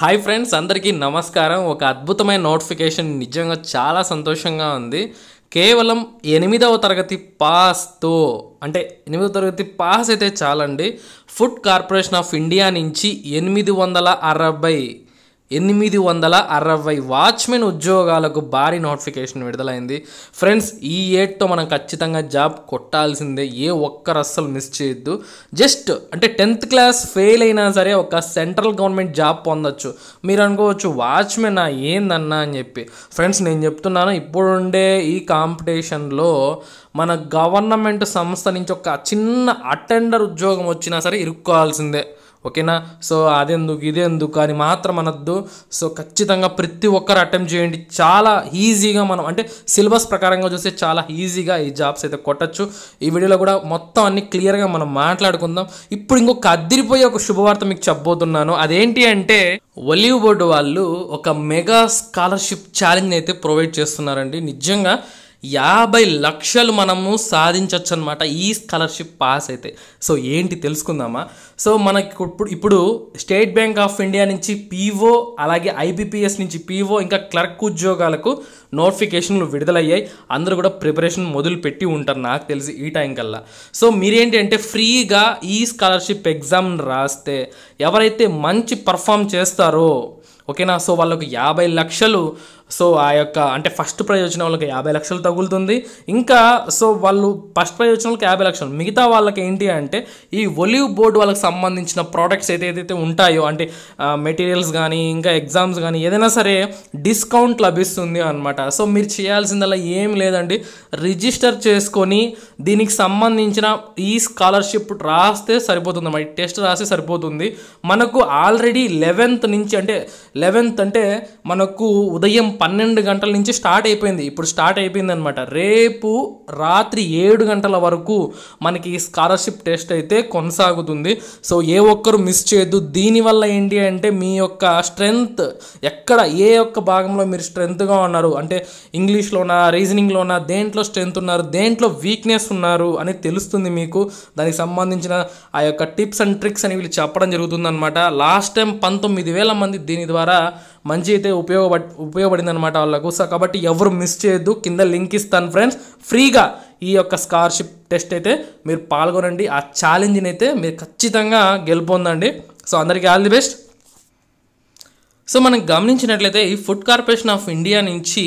hi friends అందరికీ నమస్కారం ఒక అద్భుతమైన నోటిఫికేషన్ నిజంగా చాలా సంతోషంగా ఉంది కేవలం ఎనిమిదవ తరగతి పాస్తో అంటే ఎనిమిదవ తరగతి పాస్ అయితే చాలండి ఫుడ్ కార్పొరేషన్ ఆఫ్ ఇండియా నుంచి ఎనిమిది వందల అరవై ఎనిమిది వందల అరవై వాచ్మెన్ ఉద్యోగాలకు భారీ నోటిఫికేషన్ విడుదలైంది ఫ్రెండ్స్ ఈ ఏట్తో మనం ఖచ్చితంగా జాబ్ కొట్టాల్సిందే ఏ ఒక్కరు అస్సలు మిస్ చేయొద్దు జస్ట్ అంటే టెన్త్ క్లాస్ ఫెయిల్ అయినా సరే ఒక సెంట్రల్ గవర్నమెంట్ జాబ్ పొందొచ్చు మీరు అనుకోవచ్చు వాచ్మెన్ ఆ ఏందన్నా అని చెప్పి ఫ్రెండ్స్ నేను చెప్తున్నాను ఇప్పుడుండే ఈ కాంపిటీషన్లో మన గవర్నమెంట్ సంస్థ నుంచి ఒక చిన్న అటెండర్ ఉద్యోగం వచ్చినా సరే ఇరుక్కోవాల్సిందే ఓకేనా సో అదెందుకు ఇదెందుకు అని మాత్రం అనొద్దు సో ఖచ్చితంగా ప్రతి ఒక్కరు అటెంప్ట్ చేయండి చాలా ఈజీగా మనం అంటే సిలబస్ ప్రకారంగా చూస్తే చాలా ఈజీగా ఈ జాబ్స్ అయితే కొట్టచ్చు ఈ వీడియోలో కూడా మొత్తం అన్ని క్లియర్గా మనం మాట్లాడుకుందాం ఇప్పుడు ఇంకొక అదిరిపోయే ఒక శుభవార్త మీకు చెప్పబోతున్నాను అదేంటి అంటే ఒలీవుడ్ వాళ్ళు ఒక మెగా స్కాలర్షిప్ ఛాలెంజ్ అయితే ప్రొవైడ్ చేస్తున్నారండి నిజంగా యాభై లక్షలు మనము సాధించవచ్చు అనమాట ఈ స్కాలర్షిప్ పాస్ అయితే సో ఏంటి తెలుసుకుందామా సో మనకి ఇప్పుడు ఇప్పుడు స్టేట్ బ్యాంక్ ఆఫ్ ఇండియా నుంచి పీఓ అలాగే ఐబీపీఎస్ నుంచి పీఓ ఇంకా క్లర్క్ ఉద్యోగాలకు నోటిఫికేషన్లు విడుదలయ్యాయి అందరూ కూడా ప్రిపరేషన్ మొదలు పెట్టి ఉంటారు నాకు తెలిసి ఈ టైం కల్లా సో మీరేంటి అంటే ఫ్రీగా ఈ స్కాలర్షిప్ ఎగ్జామ్ రాస్తే ఎవరైతే మంచి పర్ఫామ్ చేస్తారో ఓకేనా సో వాళ్ళకు యాభై లక్షలు సో ఆ యొక్క అంటే ఫస్ట్ ప్రయోజనం వాళ్ళకి యాభై లక్షలు తగులుతుంది ఇంకా సో వాళ్ళు ఫస్ట్ ప్రయోజనాలకు వాళ్ళకి యాభై లక్షలు మిగతా వాళ్ళకి ఏంటి అంటే ఈ ఒలివ్ బోర్డు వాళ్ళకి సంబంధించిన ప్రోడక్ట్స్ ఏదైతే ఉంటాయో అంటే మెటీరియల్స్ కానీ ఇంకా ఎగ్జామ్స్ కానీ ఏదైనా సరే డిస్కౌంట్ లభిస్తుంది అనమాట సో మీరు చేయాల్సిందల్లా ఏం లేదండి రిజిస్టర్ చేసుకొని దీనికి సంబంధించిన ఈ స్కాలర్షిప్ రాస్తే సరిపోతుంది అన్నమాట టెస్ట్ రాస్తే సరిపోతుంది మనకు ఆల్రెడీ లెవెన్త్ నుంచి అంటే లెవెన్త్ అంటే మనకు ఉదయం పన్నెండు గంటల నుంచి స్టార్ట్ అయిపోయింది ఇప్పుడు స్టార్ట్ అయిపోయింది అనమాట రేపు రాత్రి ఏడు గంటల వరకు మనకి ఈ స్కాలర్షిప్ టెస్ట్ అయితే కొనసాగుతుంది సో ఏ ఒక్కరు మిస్ చేయొద్దు దీనివల్ల ఏంటి అంటే మీ యొక్క స్ట్రెంగ్త్ ఎక్కడ ఏ ఒక్క భాగంలో మీరు స్ట్రెంగ్త్గా ఉన్నారు అంటే ఇంగ్లీష్లోనా రీజనింగ్లోనా దేంట్లో స్ట్రెంగ్త్ ఉన్నారు దేంట్లో వీక్నెస్ ఉన్నారు అని తెలుస్తుంది మీకు దానికి సంబంధించిన ఆ యొక్క టిప్స్ అండ్ ట్రిక్స్ అని వీళ్ళు చెప్పడం అనమాట లాస్ట్ టైం పంతొమ్మిది వేల మంది దీని ద్వారా మంచి అయితే ఉపయోగపడి ఉపయోగపడింది అనమాట వాళ్ళకు సో కాబట్టి ఎవరు మిస్ చేయొద్దు కింద లింక్ ఇస్తాను ఫ్రెండ్స్ ఫ్రీగా ఈ యొక్క స్కాలర్షిప్ టెస్ట్ అయితే మీరు పాల్గొనండి ఆ ఛాలెంజ్ని అయితే మీరు ఖచ్చితంగా గెలుపొందండి సో అందరికీ ఆల్ ది బెస్ట్ సో మనం గమనించినట్లయితే ఈ ఫుడ్ కార్పొరేషన్ ఆఫ్ ఇండియా నుంచి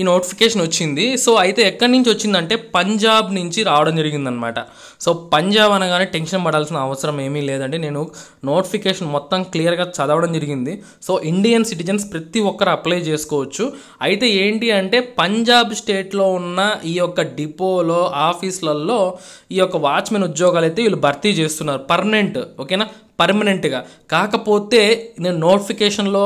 ఈ నోటిఫికేషన్ వచ్చింది సో అయితే ఎక్కడి నుంచి వచ్చిందంటే పంజాబ్ నుంచి రావడం జరిగిందనమాట సో పంజాబ్ అనగానే టెన్షన్ పడాల్సిన అవసరం ఏమీ లేదండి నేను నోటిఫికేషన్ మొత్తం క్లియర్గా చదవడం జరిగింది సో ఇండియన్ సిటిజన్స్ ప్రతి ఒక్కరు అప్లై చేసుకోవచ్చు అయితే ఏంటి అంటే పంజాబ్ స్టేట్లో ఉన్న ఈ యొక్క డిపోలో ఆఫీస్లలో ఈ యొక్క వాచ్మెన్ ఉద్యోగాలు అయితే వీళ్ళు భర్తీ చేస్తున్నారు పర్మనెంట్ ఓకేనా పర్మనెంట్గా కాకపోతే నేను నోటిఫికేషన్లో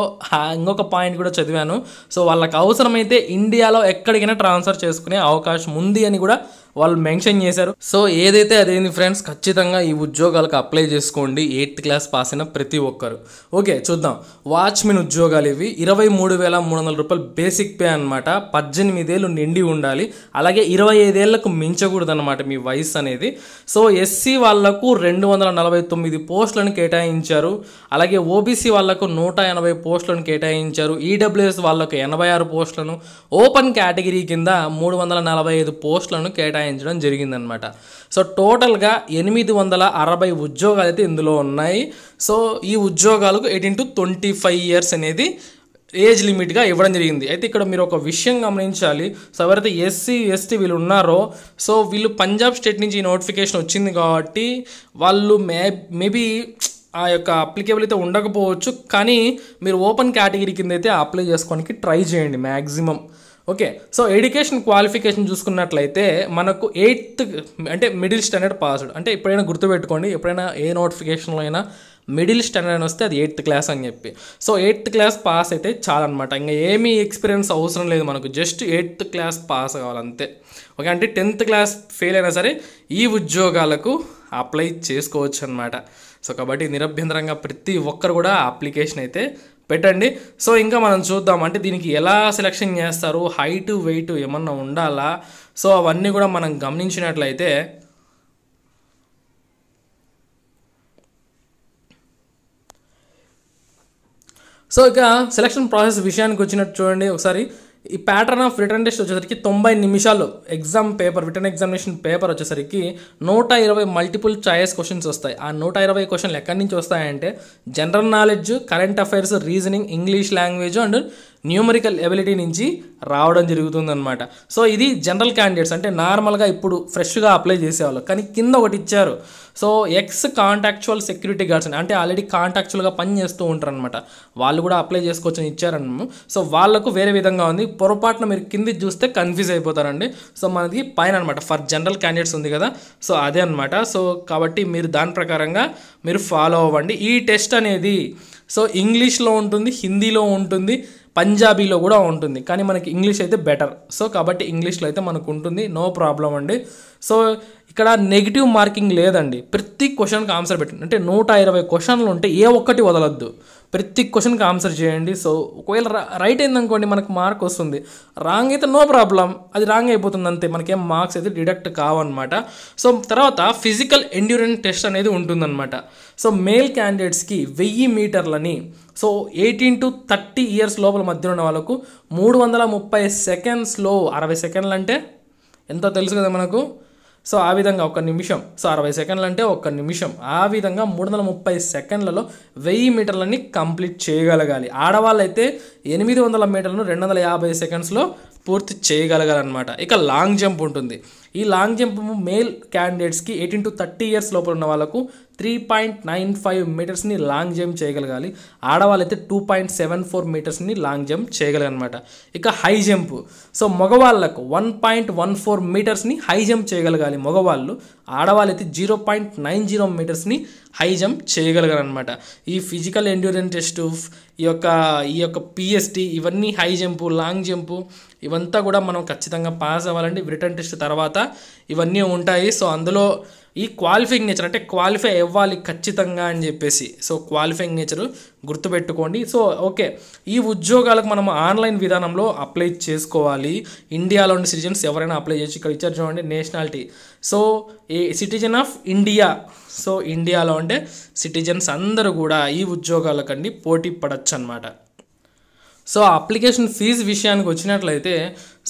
ఇంకొక పాయింట్ కూడా చదివాను సో వాళ్ళకి అవసరమైతే ఇండియాలో ఎక్కడికైనా ట్రాన్స్ఫర్ చేసుకునే అవకాశం ఉంది అని కూడా వాళ్ళు మెన్షన్ చేశారు సో ఏదైతే అదేంది ఫ్రెండ్స్ ఖచ్చితంగా ఈ ఉద్యోగాలకు అప్లై చేసుకోండి ఎయిత్ క్లాస్ పాస్ అయిన ప్రతి ఒక్కరు ఓకే చూద్దాం వాచ్మెన్ ఉద్యోగాలు ఇవి ఇరవై మూడు వేల మూడు వందల రూపాయలు బేసిక్ పే అనమాట పద్దెనిమిదేళ్ళు నిండి ఉండాలి అలాగే ఇరవై ఐదేళ్లకు మించకూడదు అనమాట మీ వయసు అనేది సో ఎస్సీ వాళ్లకు రెండు వందల నలభై తొమ్మిది పోస్టులను కేటాయించారు అలాగే ఓబీసీ వాళ్లకు నూట ఎనభై పోస్టులను కేటాయించారు ఈడబ్ల్యూఎస్ e వాళ్లకు ఎనభై ఆరు పోస్టులను ఓపెన్ కేటగిరీ కింద మూడు వందల నలభై ఐదు పోస్టులను కేటాయించారు కేటాయించడం జరిగిందనమాట సో టోటల్గా ఎనిమిది వందల అరవై ఉద్యోగాలు అయితే ఇందులో ఉన్నాయి సో ఈ ఉద్యోగాలకు eighteen to twenty five years అనేది ఏజ్ లిమిట్గా ఇవ్వడం జరిగింది అయితే ఇక్కడ మీరు ఒక విషయం గమనించాలి సో ఎవరైతే ఎస్సీ ఎస్టీ వీళ్ళు ఉన్నారో సో వీళ్ళు పంజాబ్ స్టేట్ నుంచి ఈ నోటిఫికేషన్ వచ్చింది కాబట్టి వాళ్ళు మే మేబీ ఆ యొక్క అప్లికేబుల్ అయితే ఉండకపోవచ్చు కానీ మీరు ఓపెన్ కేటగిరీ కింద అయితే అప్లై చేసుకోవడానికి ట్రై చేయండి maximum okay so education qualification చూసుకున్నట్లయితే మనకు ఎయిత్ అంటే మిడిల్ స్టాండర్డ్ పాస్డ్ అంటే ఎప్పుడైనా గుర్తుపెట్టుకోండి ఎప్పుడైనా ఏ నోటిఫికేషన్లో అయినా మిడిల్ స్టాండర్డ్ అని వస్తే అది ఎయిత్ క్లాస్ అని చెప్పి సో ఎయిత్ క్లాస్ పాస్ అయితే చాలన్నమాట ఇంకా ఏమీ ఎక్స్పీరియన్స్ అవసరం లేదు మనకు జస్ట్ ఎయిత్ క్లాస్ పాస్ కావాలంతే ఓకే అంటే టెన్త్ క్లాస్ ఫెయిల్ అయినా సరే ఈ ఉద్యోగాలకు అప్లై చేసుకోవచ్చు అనమాట సో కాబట్టి నిరభ్యంతరంగా ప్రతి ఒక్కరు కూడా అప్లికేషన్ అయితే పెట్టండి సో ఇంకా మనం చూద్దాం అంటే దీనికి ఎలా సెలెక్షన్ చేస్తారు హైట్ వెయిట్ ఏమన్నా ఉండాలా సో అవన్నీ కూడా మనం గమనించినట్లయితే సో ఇక సెలక్షన్ ప్రాసెస్ విషయానికి వచ్చినట్టు చూడండి ఒకసారి ఈ ప్యాటర్న్ ఆఫ్ రిటర్న్ టెస్ట్ వచ్చేసరికి తొంభై నిమిషాలు exam paper written examination paper వచ్చేసరికి నూట ఇరవై మల్టిపుల్ చాయిస్ క్వశ్చన్స్ వస్తాయి ఆ నూట ఇరవై క్వశ్చన్లు ఎక్కడి నుంచి వస్తాయంటే general knowledge current affairs reasoning English language and numerical ability నుంచి రావడం జరుగుతుందనమాట సో ఇది జనరల్ క్యాండిడేట్స్ అంటే నార్మల్గా ఇప్పుడు ఫ్రెష్గా అప్లై చేసేవాళ్ళు కానీ కింద ఒకటి ఇచ్చారు so ex contractual security guards అంటే ఆల్రెడీ కాంటాక్చువల్గా చేస్తూ ఉంటారు అనమాట వాళ్ళు కూడా అప్లై చేసుకోవచ్చు అని ఇచ్చారన్నాము సో వాళ్ళకు వేరే విధంగా ఉంది పొరపాటున మీరు కింది చూస్తే కన్ఫ్యూజ్ అయిపోతారండి సో మనకి పైన అనమాట ఫర్ జనరల్ క్యాండిడేట్స్ ఉంది కదా సో అదే అనమాట సో కాబట్టి మీరు దాని ప్రకారంగా మీరు ఫాలో అవ్వండి ఈ టెస్ట్ అనేది సో ఇంగ్లీష్లో ఉంటుంది హిందీలో ఉంటుంది పంజాబీలో కూడా ఉంటుంది కానీ మనకి ఇంగ్లీష్ అయితే బెటర్ సో కాబట్టి ఇంగ్లీష్లో అయితే మనకు ఉంటుంది నో ప్రాబ్లం అండి సో ఇక్కడ నెగిటివ్ మార్కింగ్ లేదండి ప్రతి క్వశ్చన్కి ఆన్సర్ పెట్టండి అంటే నూట ఇరవై క్వశ్చన్లు ఉంటే ఏ ఒక్కటి వదలొద్దు ప్రతి క్వశ్చన్కి ఆన్సర్ చేయండి సో ఒకవేళ రైట్ అయిందనుకోండి మనకు మార్క్ వస్తుంది రాంగ్ అయితే నో ప్రాబ్లం అది రాంగ్ అయిపోతుంది అంతే మనకేం మార్క్స్ అయితే డిడక్ట్ కావన్నమాట సో తర్వాత ఫిజికల్ ఎండ్యూరెన్స్ టెస్ట్ అనేది ఉంటుందన్నమాట సో మేల్ క్యాండిడేట్స్కి వెయ్యి మీటర్లని so eighteen to thirty years లోపల మధ్య ఉన్న వాళ్ళకు మూడు వందల ముప్పై సెకండ్స్లో అరవై సెకండ్లు అంటే ఎంతో తెలుసు కదా మనకు సో ఆ విధంగా ఒక నిమిషం సో అరవై సెకండ్లు అంటే ఒక్క నిమిషం ఆ విధంగా మూడు వందల ముప్పై సెకండ్లలో వెయ్యి మీటర్లని కంప్లీట్ చేయగలగాలి ఆడవాళ్ళైతే ఎనిమిది వందల మీటర్లను రెండు వందల యాభై సెకండ్స్లో పూర్తి చేయగలగాలన్నమాట ఇక లాంగ్ జంప్ ఉంటుంది ఈ లాంగ్ జంప్ మేల్ క్యాండిడేట్స్కి ఎయిటీన్ టు థర్టీ ఇయర్స్ లోపల ఉన్న వాళ్ళకు త్రీ పాయింట్ నైన్ ఫైవ్ మీటర్స్ని లాంగ్ జంప్ చేయగలగాలి ఆడవాళ్ళైతే టూ పాయింట్ సెవెన్ ఫోర్ మీటర్స్ని లాంగ్ జంప్ చేయగలగనమాట ఇక హై జంప్ సో మగవాళ్ళకు వన్ పాయింట్ వన్ ఫోర్ మీటర్స్ని హై జంప్ చేయగలగాలి మగవాళ్ళు ఆడవాళ్ళైతే జీరో పాయింట్ నైన్ జీరో మీటర్స్ని హై జంప్ అనమాట ఈ ఫిజికల్ ఎండ్యూరెన్స్ టెస్ట్ ఈ యొక్క ఈ యొక్క పిఎస్టి ఇవన్నీ హై జంపు లాంగ్ జంపు ఇవంతా కూడా మనం ఖచ్చితంగా పాస్ అవ్వాలంటే రిటర్న్ టెస్ట్ తర్వాత ఇవన్నీ ఉంటాయి సో అందులో ఈ క్వాలిఫైయింగ్ నేచర్ అంటే క్వాలిఫై అవ్వాలి ఖచ్చితంగా అని చెప్పేసి సో క్వాలిఫైయింగ్ నేచర్ గుర్తుపెట్టుకోండి సో ఓకే ఈ ఉద్యోగాలకు మనం ఆన్లైన్ విధానంలో అప్లై చేసుకోవాలి ఇండియాలో ఉండే సిటిజన్స్ ఎవరైనా అప్లై చేసి ఇక్కడ ఇచ్చారు చూడండి nationality so a citizen of India so ఇండియాలో ఉండే సిటిజన్స్ అందరూ కూడా ఈ ఉద్యోగాలకండి పోటీ పడచ్చు అనమాట సో అప్లికేషన్ ఫీజు విషయానికి వచ్చినట్లయితే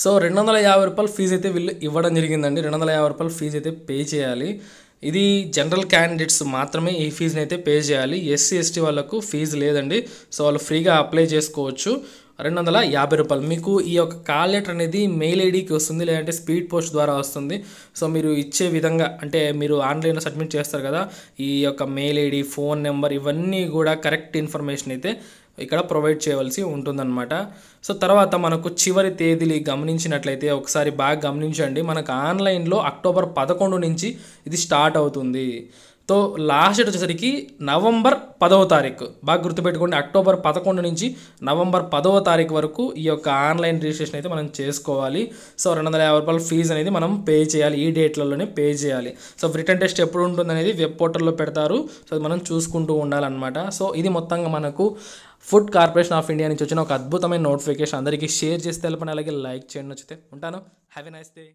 సో రెండు వందల యాభై రూపాయలు ఫీజు అయితే వీళ్ళు ఇవ్వడం జరిగిందండి రెండు వందల యాభై రూపాయలు ఫీజు అయితే పే చేయాలి ఇది జనరల్ క్యాండిడేట్స్ మాత్రమే ఈ ఫీజుని అయితే పే చేయాలి ఎస్సీ ఎస్టీ వాళ్ళకు ఫీజు లేదండి సో వాళ్ళు ఫ్రీగా అప్లై చేసుకోవచ్చు రెండు వందల యాభై రూపాయలు మీకు ఈ యొక్క కాల్ లెటర్ అనేది మెయిల్ ఐడికి వస్తుంది లేదంటే స్పీడ్ పోస్ట్ ద్వారా వస్తుంది సో మీరు ఇచ్చే విధంగా అంటే మీరు ఆన్లైన్లో సబ్మిట్ చేస్తారు కదా ఈ యొక్క మెయిల్ ఐడి ఫోన్ నెంబర్ ఇవన్నీ కూడా కరెక్ట్ ఇన్ఫర్మేషన్ అయితే ఇక్కడ ప్రొవైడ్ చేయవలసి ఉంటుందన్నమాట సో తర్వాత మనకు చివరి తేదీలు గమనించినట్లయితే ఒకసారి బాగా గమనించండి మనకు ఆన్లైన్లో అక్టోబర్ పదకొండు నుంచి ఇది స్టార్ట్ అవుతుంది తో లాస్ట్ డేట్ వచ్చేసరికి నవంబర్ పదవ తారీఖు బాగా గుర్తుపెట్టుకోండి అక్టోబర్ పదకొండు నుంచి నవంబర్ పదవ తారీఖు వరకు ఈ యొక్క ఆన్లైన్ రిజిస్ట్రేషన్ అయితే మనం చేసుకోవాలి సో రెండు వందల యాభై రూపాయల ఫీజు అనేది మనం పే చేయాలి ఈ డేట్లలోనే పే చేయాలి సో రిటర్న్ టెస్ట్ ఎప్పుడు ఉంటుంది అనేది వెబ్ పోర్టల్లో పెడతారు సో అది మనం చూసుకుంటూ ఉండాలన్నమాట సో ఇది మొత్తంగా మనకు ఫుడ్ కార్పొరేషన్ ఆఫ్ ఇండియా నుంచి వచ్చిన ఒక అద్భుతమైన నోటిఫికేషన్ అందరికీ షేర్ చేసి తెలపండి అలాగే లైక్ చేయండి వచ్చితే ఉంటాను హ్యాపీ నైస్ డే